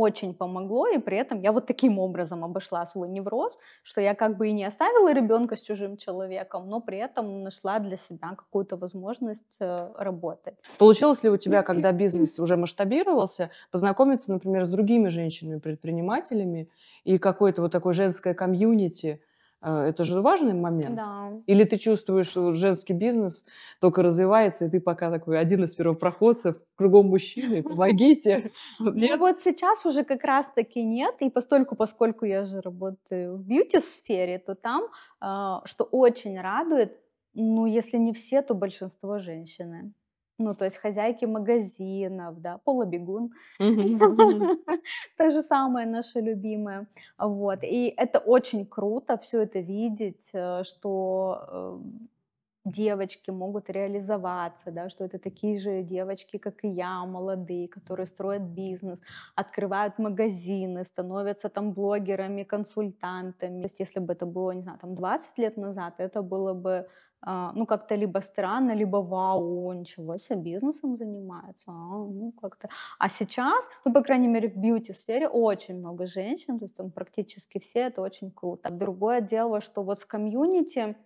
очень помогло, и при этом я вот таким образом обошла свой невроз, что я как бы и не оставила ребенка с чужим человеком, но при этом нашла для себя какую-то возможность э, работать. Получилось ли у тебя, когда бизнес уже масштабировался, познакомиться, например, с другими женщинами-предпринимателями и какой то вот такой женское комьюнити – а, это же важный момент. Да. Или ты чувствуешь, что женский бизнес только развивается, и ты пока такой один из первопроходцев, кругом мужчины, помогите. Ну нет? Ну вот сейчас уже как раз-таки нет, и постольку, поскольку я же работаю в бьюти-сфере, то там, а, что очень радует, ну, если не все, то большинство женщины ну, то есть хозяйки магазинов, да, полубегун. То же самое наше любимое, Вот. И это очень круто все это видеть, э, что эм, девочки могут реализоваться, да, что это такие же девочки, как и я, молодые, которые строят бизнес, открывают магазины, становятся там блогерами, консультантами. То есть если бы это было, не знаю, там 20 лет назад, это было бы а, ну, как-то либо странно, либо вау, ничего себе, бизнесом занимается, а, ну, как-то. А сейчас, ну, по крайней мере, в бьюти-сфере очень много женщин, то есть там практически все, это очень круто. Другое дело, что вот с комьюнити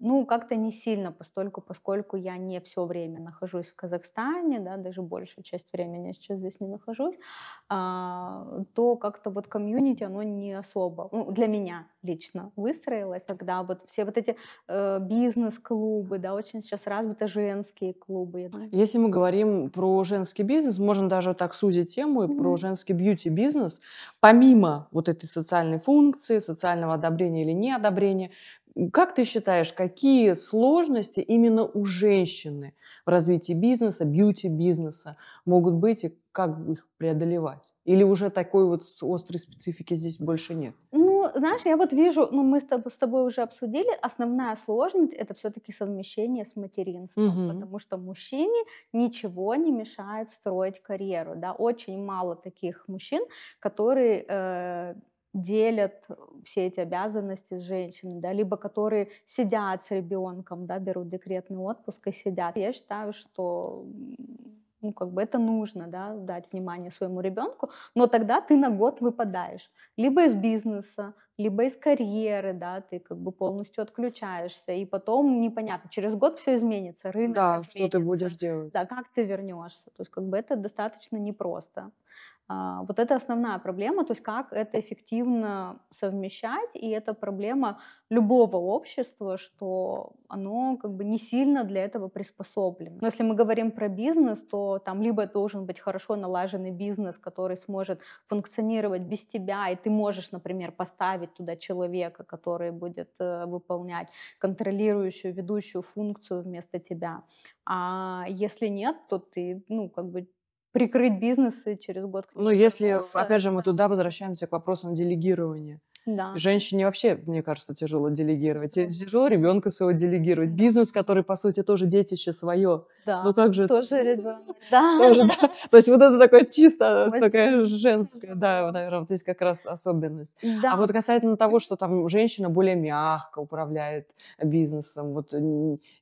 ну, как-то не сильно, постольку, поскольку я не все время нахожусь в Казахстане, да, даже большую часть времени я сейчас здесь не нахожусь, а, то как-то вот комьюнити, оно не особо, ну, для меня лично выстроилось, когда вот все вот эти э, бизнес-клубы, да, очень сейчас развиты женские клубы. Если мы говорим про женский бизнес, можем даже так сузить тему и mm-hmm. про женский бьюти-бизнес, помимо вот этой социальной функции, социального одобрения или неодобрения, как ты считаешь, какие сложности именно у женщины в развитии бизнеса, бьюти-бизнеса могут быть и как их преодолевать? Или уже такой вот острой специфики здесь больше нет? Ну, знаешь, я вот вижу, ну мы с тобой уже обсудили, основная сложность это все-таки совмещение с материнством, угу. потому что мужчине ничего не мешает строить карьеру, да, очень мало таких мужчин, которые э, делят э, все эти обязанности с женщиной, да, либо которые сидят с ребенком, да, берут декретный отпуск и сидят. Я считаю, что ну, как бы это нужно, да, дать внимание своему ребенку, но тогда ты на год выпадаешь, либо из бизнеса, либо из карьеры, да, ты как бы полностью отключаешься, и потом непонятно, через год все изменится, рынок Да, изменится, что ты будешь делать. Да, как ты вернешься, то есть как бы это достаточно непросто. А, вот это основная проблема, то есть как это эффективно совмещать, и это проблема любого общества, что оно как бы не сильно для этого приспособлено. Но если мы говорим про бизнес, то там либо должен быть хорошо налаженный бизнес, который сможет функционировать без тебя, и ты можешь, например, поставить туда человека, который будет э, выполнять контролирующую, ведущую функцию вместо тебя. А если нет, то ты, ну, как бы прикрыть бизнесы через год. Ну, если, опять же, мы туда возвращаемся к вопросам делегирования. Да. Женщине вообще, мне кажется, тяжело делегировать. Тяжело ребенка своего делегировать. Бизнес, который, по сути, тоже детище свое. Да, ну как же... Тоже ребенок, да. Тоже, да. То есть вот это такое чисто, такая женская, да, наверное, вот здесь как раз особенность. А да. А вот касательно того, что там женщина более мягко управляет бизнесом, вот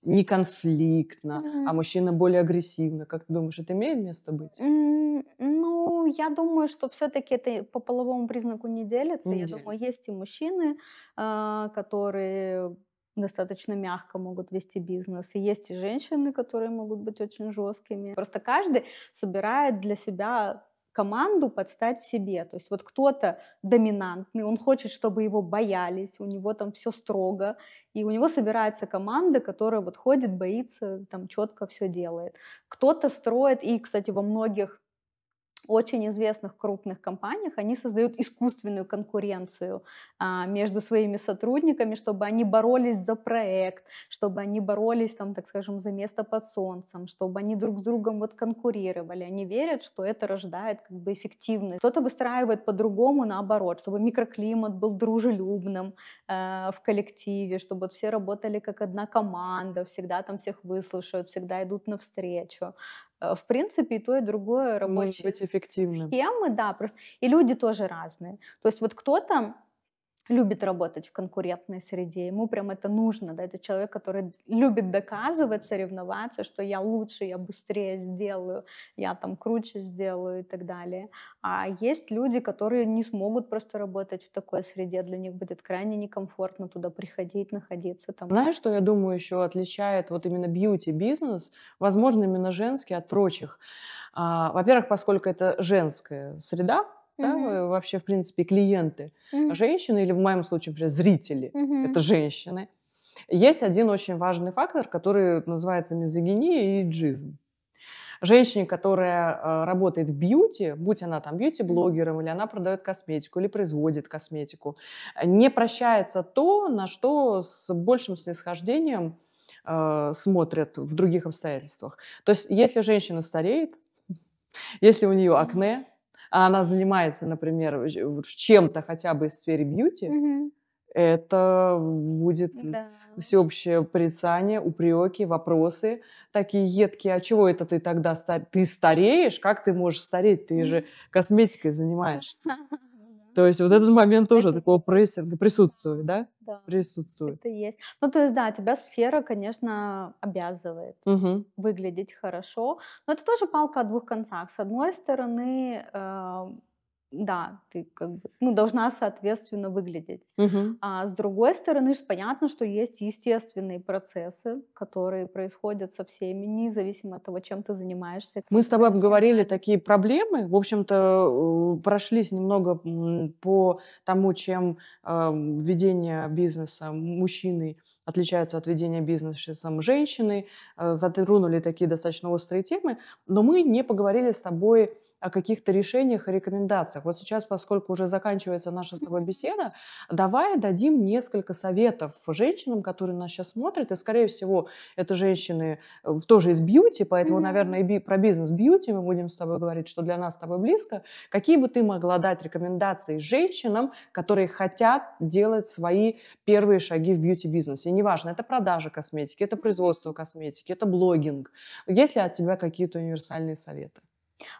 не конфликтно, mm-hmm. а мужчина более агрессивно, как ты думаешь, это имеет место быть? Mm-hmm. Ну, я думаю, что все-таки это по половому признаку не делится. Не я делится. думаю, есть и мужчины, а, которые достаточно мягко могут вести бизнес. И есть и женщины, которые могут быть очень жесткими. Просто каждый собирает для себя команду подстать себе. То есть вот кто-то доминантный, он хочет, чтобы его боялись, у него там все строго, и у него собирается команда, которая вот ходит, боится, там четко все делает. Кто-то строит, и, кстати, во многих очень известных крупных компаниях, они создают искусственную конкуренцию а, между своими сотрудниками, чтобы они боролись за проект, чтобы они боролись, там, так скажем, за место под солнцем, чтобы они друг с другом вот конкурировали. Они верят, что это рождает как бы эффективность. Кто-то выстраивает по-другому, наоборот, чтобы микроклимат был дружелюбным э, в коллективе, чтобы вот все работали как одна команда, всегда там всех выслушают, всегда идут навстречу. Э, в принципе, и то, и другое рабочие Может быть эффективным. схемы, да, просто. И люди тоже разные. То есть вот кто-то любит работать в конкурентной среде, ему прям это нужно, да, это человек, который любит доказывать, соревноваться, что я лучше, я быстрее сделаю, я там круче сделаю и так далее. А есть люди, которые не смогут просто работать в такой среде, для них будет крайне некомфортно туда приходить, находиться там. Знаешь, что я думаю еще отличает вот именно бьюти-бизнес, возможно, именно женский от прочих? А, во-первых, поскольку это женская среда, да, mm-hmm. вообще, в принципе, клиенты mm-hmm. женщины, или в моем случае, например, зрители, mm-hmm. это женщины. Есть один очень важный фактор, который называется мизогиния и джизм. Женщине, которая э, работает в бьюти, будь она там бьюти-блогером, или она продает косметику, или производит косметику, не прощается то, на что с большим снисхождением э, смотрят в других обстоятельствах. То есть, если женщина стареет, если у нее акне, а она занимается, например, чем-то хотя бы из сферы бьюти, угу. это будет да. всеобщее порицание, упреки, вопросы, такие едкие. А чего это ты тогда стар... ты стареешь? Как ты можешь стареть? Ты же косметикой занимаешься. То есть вот этот момент тоже это... такого прессинга присутствует, да? Да. Присутствует. Это есть. Ну, то есть, да, тебя сфера, конечно, обязывает угу. выглядеть хорошо. Но это тоже палка о двух концах. С одной стороны, э да, ты как бы ну, должна соответственно выглядеть. Угу. А с другой стороны, понятно, что есть естественные процессы, которые происходят со всеми, независимо от того, чем ты занимаешься. Мы с тобой обговорили такие проблемы, в общем-то, э, прошлись немного по тому, чем эм, ведение бизнеса мужчины отличается от ведения бизнеса женщины, э, затронули такие достаточно острые темы, но мы не поговорили с тобой о каких-то решениях и рекомендациях. Вот сейчас, поскольку уже заканчивается наша с тобой беседа, давай дадим несколько советов женщинам, которые нас сейчас смотрят, и, скорее всего, это женщины э, тоже из бьюти, поэтому, наверное, и про бизнес бьюти мы будем с тобой говорить, что для нас с тобой близко. Какие бы ты могла дать рекомендации женщинам, которые хотят делать свои первые шаги в бьюти-бизнесе? И неважно, это продажа косметики, это производство косметики, это блогинг. Есть ли от тебя какие-то универсальные советы?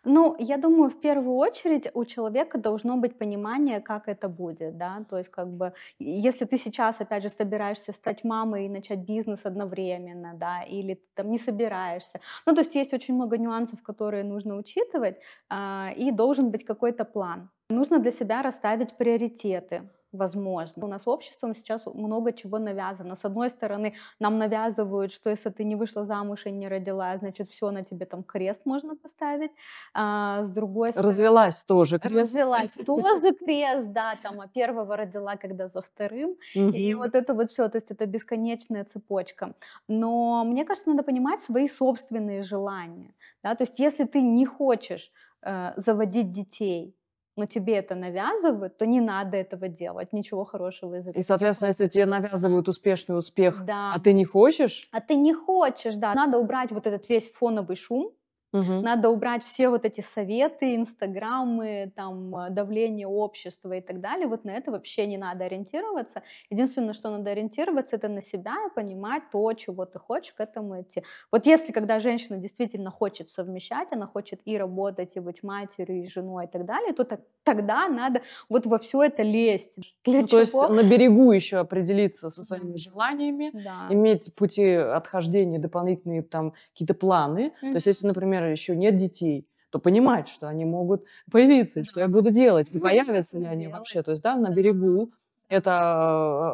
Ну, я думаю, в первую очередь у человека должно быть понимание, как это будет, да, то есть как бы, если ты сейчас, опять же, собираешься стать мамой и начать бизнес одновременно, да, или ты там не собираешься, ну, то есть есть очень много нюансов, которые нужно учитывать, э, и должен быть какой-то план. Нужно для себя расставить приоритеты, возможно. У нас обществом сейчас много чего навязано. С одной стороны, нам навязывают, что если ты не вышла замуж и не родила, значит, все на тебе там крест можно поставить. А, с другой стороны... Развелась тоже крест. Развелась тоже крест, да, там, а первого родила, когда за вторым. И вот это вот все, то есть это бесконечная цепочка. Но мне кажется, надо понимать свои собственные желания, да, то есть если ты не хочешь э, заводить детей, но тебе это навязывают, то не надо этого делать, ничего хорошего из этого. И, соответственно, если тебе навязывают успешный успех, да. а ты не хочешь? А ты не хочешь, да. Надо убрать вот этот весь фоновый шум, Угу. Надо убрать все вот эти советы, инстаграмы, там, а, давление общества и так далее. Вот на это вообще не надо ориентироваться. Единственное, что надо ориентироваться, это на себя и понимать то, чего ты хочешь, к этому идти. Вот если когда женщина действительно хочет совмещать, она хочет и работать, и быть матерью, и женой и так далее, то так, тогда надо вот во все это лезть. Для ну, чего? То есть на берегу еще определиться со своими да. желаниями, да. иметь пути отхождения, дополнительные там какие-то планы. mm То есть если, например, например, еще нет детей, то понимать, что они могут появиться, что я буду делать, и появятся ли они вообще. То есть, да, на берегу это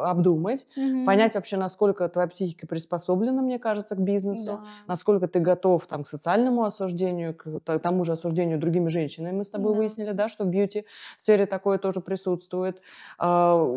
э, обдумать, угу. понять вообще, насколько твоя психика приспособлена, мне кажется, к бизнесу, да. насколько ты готов там, к социальному осуждению, к тому же осуждению другими женщинами. Мы с тобой да. выяснили, да, что в бьюти-сфере такое тоже присутствует. Э,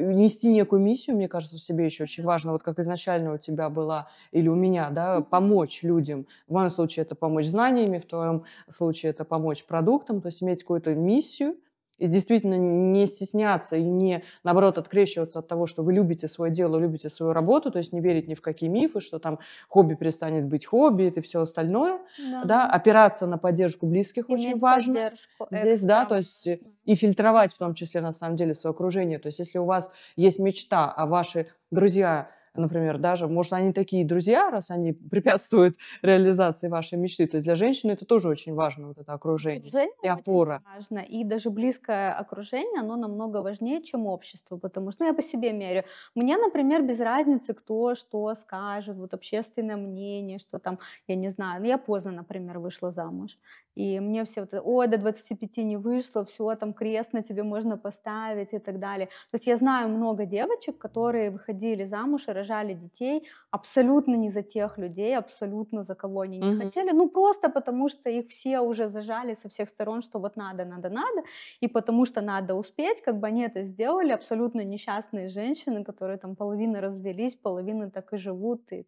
нести некую миссию, мне кажется, в себе еще очень важно, вот как изначально у тебя была, или у меня, да, угу. помочь людям. В моем случае это помочь знаниями, в твоем случае это помочь продуктам, то есть иметь какую-то миссию, и действительно не стесняться и не, наоборот, открещиваться от того, что вы любите свое дело, любите свою работу, то есть не верить ни в какие мифы, что там хобби перестанет быть хобби и все остальное. Да. да? Опираться на поддержку близких Иметь очень важно. Здесь, да, то есть э, и фильтровать в том числе, на самом деле, свое окружение. То есть если у вас есть мечта, а ваши друзья например, даже, может, они такие друзья, раз они препятствуют реализации вашей мечты. То есть для женщины это тоже очень важно, вот это окружение, окружение и опора. Важно. И даже близкое окружение, оно намного важнее, чем общество, потому что, ну, я по себе мерю. Мне, например, без разницы, кто что скажет, вот общественное мнение, что там, я не знаю, ну, я поздно, например, вышла замуж. И мне все вот, ой, до 25 не вышло, все, там крест на тебе можно поставить и так далее. То есть я знаю много девочек, которые выходили замуж и рожали детей абсолютно не за тех людей, абсолютно за кого они не угу. хотели, ну просто потому что их все уже зажали со всех сторон, что вот надо, надо, надо, и потому что надо успеть, как бы они это сделали, абсолютно несчастные женщины, которые там половина развелись, половина так и живут, и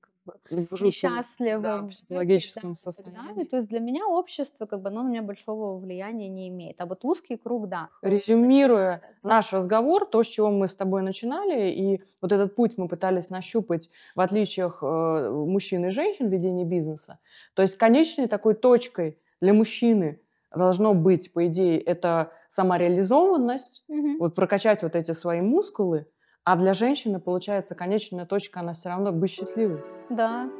несчастливом, да, психологическом да, состоянии. и, то есть для меня общество, как бы, оно на меня большого влияния не имеет. А вот узкий круг, да. Резюмируя наш разговор, то, с чего мы с тобой начинали, и вот этот путь мы пытались нащупать в отличиях э, мужчин и женщин в ведении бизнеса. То есть конечной такой точкой для мужчины должно быть, по идее, это самореализованность, угу. вот прокачать вот эти свои мускулы, а для женщины, получается, конечная точка, она все равно быть счастливой. Да,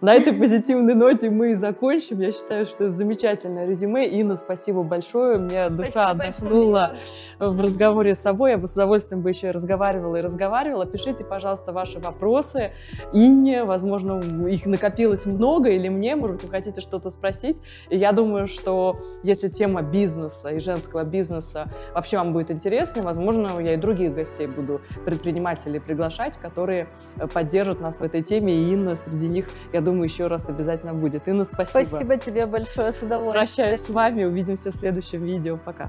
на этой позитивной ноте мы и закончим. Я считаю, что это замечательное резюме. Инна, спасибо большое. У меня душа спасибо отдохнула большое. в разговоре с собой. Я бы с удовольствием бы еще разговаривала и разговаривала. Пишите, пожалуйста, ваши вопросы Инне. Возможно, их накопилось много или мне. Может быть, вы хотите что-то спросить. И я думаю, что если тема бизнеса и женского бизнеса вообще вам будет интересна, возможно, я и других гостей буду предпринимателей приглашать, которые э, поддержат нас в этой теме. И Инна среди них я думаю, еще раз обязательно будет. Инна, спасибо. Спасибо тебе большое, с удовольствием. Прощаюсь с вами, увидимся в следующем видео. Пока.